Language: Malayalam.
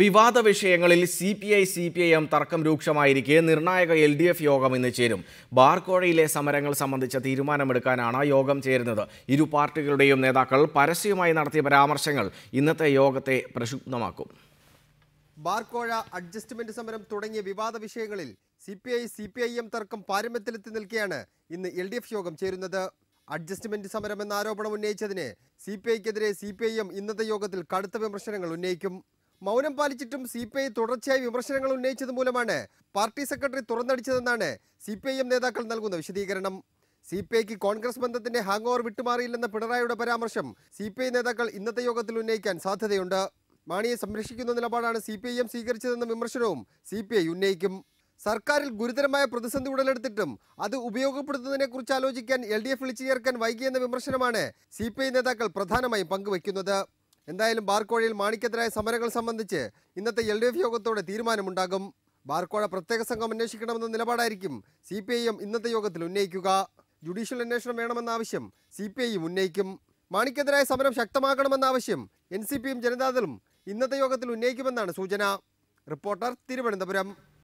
വിവാദ വിഷയങ്ങളിൽ C P I C P I M തർക്കം രൂക്ഷമായിരിക്കെ നിർണായക എൽ ഡി എഫ് യോഗം ഇന്ന് ചേരും ബാർകോഴയിലെ സമരങ്ങൾ സംബന്ധിച്ച തീരുമാനമെടുക്കാനാണ് യോഗം ചേരുന്നത് ഇരു പാർട്ടികളുടെയും നേതാക്കൾ പരസ്യമായി നടത്തിയ പരാമർശങ്ങൾ ഇന്നത്തെ യോഗത്തെ പ്രക്ഷുബ്ധമാക്കും ബാർകോഴ അഡ്ജസ്റ്റ്മെന്റ് സമരം തുടങ്ങിയ വിവാദ വിഷയങ്ങളിൽ C P I C P I M തർക്കം പാരമ്യത്തിലെത്തി നിൽക്കെയാണ് ഇന്ന് എൽ ഡി എഫ് യോഗം ചേരുന്നത് അഡ്ജസ്റ്റ്മെന്റ് സമരം എന്ന ആരോപണം ഉന്നയിച്ചതിന് സി പി ഐക്കെതിരെ സി പി ഐ എം ഇന്നത്തെ യോഗത്തിൽ കടുത്ത വിമർശനങ്ങൾ ഉന്നയിക്കും മൗനം പാലിച്ചിട്ടും സി പി ഐ തുടർച്ചയായി വിമർശനങ്ങൾ ഉന്നയിച്ചത് മൂലമാണ് പാർട്ടി സെക്രട്ടറി തുറന്നടിച്ചതെന്നാണ് സി പി ഐ എം നേതാക്കൾ നൽകുന്ന വിശദീകരണം സി പി ഐക്ക് കോൺഗ്രസ് ബന്ധത്തിന്റെ ഹാങ് ഓവർ വിട്ടുമാറിയില്ലെന്ന പിണറായിയുടെ പരാമർശം സി പി ഐ നേതാക്കൾ ഇന്നത്തെ യോഗത്തിൽ ഉന്നയിക്കാൻ സാധ്യതയുണ്ട് മാണിയെ സംരക്ഷിക്കുന്ന നിലപാടാണ് സി പി ഐ എം സ്വീകരിച്ചതെന്ന വിമർശനവും സി പി ഐ ഉന്നയിക്കും സർക്കാരിൽ ഗുരുതരമായ പ്രതിസന്ധി ഉടലെടുത്തിട്ടും അത് ഉപയോഗപ്പെടുത്തുന്നതിനെക്കുറിച്ച് ആലോചിക്കാൻ എൽ ഡി എഫ് വിളിച്ചു ചേർക്കാൻ വൈകിയെന്ന വിമർശനമാണ് സി പി ഐ നേതാക്കൾ പ്രധാനമായും പങ്കുവയ്ക്കുന്നത് എന്തായാലും ബാർക്കോഴയിൽ മാണിക്കെതിരായ സമരങ്ങൾ സംബന്ധിച്ച് ഇന്നത്തെ എൽ ഡി എഫ് യോഗത്തോടെ തീരുമാനമുണ്ടാകും ബാർക്കോഴ പ്രത്യേക സംഘം അന്വേഷിക്കണമെന്ന നിലപാടായിരിക്കും സി പി ഐ എം ഇന്നത്തെ യോഗത്തിൽ ഉന്നയിക്കുക ജുഡീഷ്യൽ അന്വേഷണം വേണമെന്ന ആവശ്യം സി പി ഐയും ഉന്നയിക്കും മാണിക്കെതിരായ സമരം ശക്തമാക്കണമെന്ന ആവശ്യം എൻ സി പിയും ജനതാദളും ഇന്നത്തെ യോഗത്തിൽ ഉന്നയിക്കുമെന്നാണ് സൂചന റിപ്പോർട്ടർ തിരുവനന്തപുരം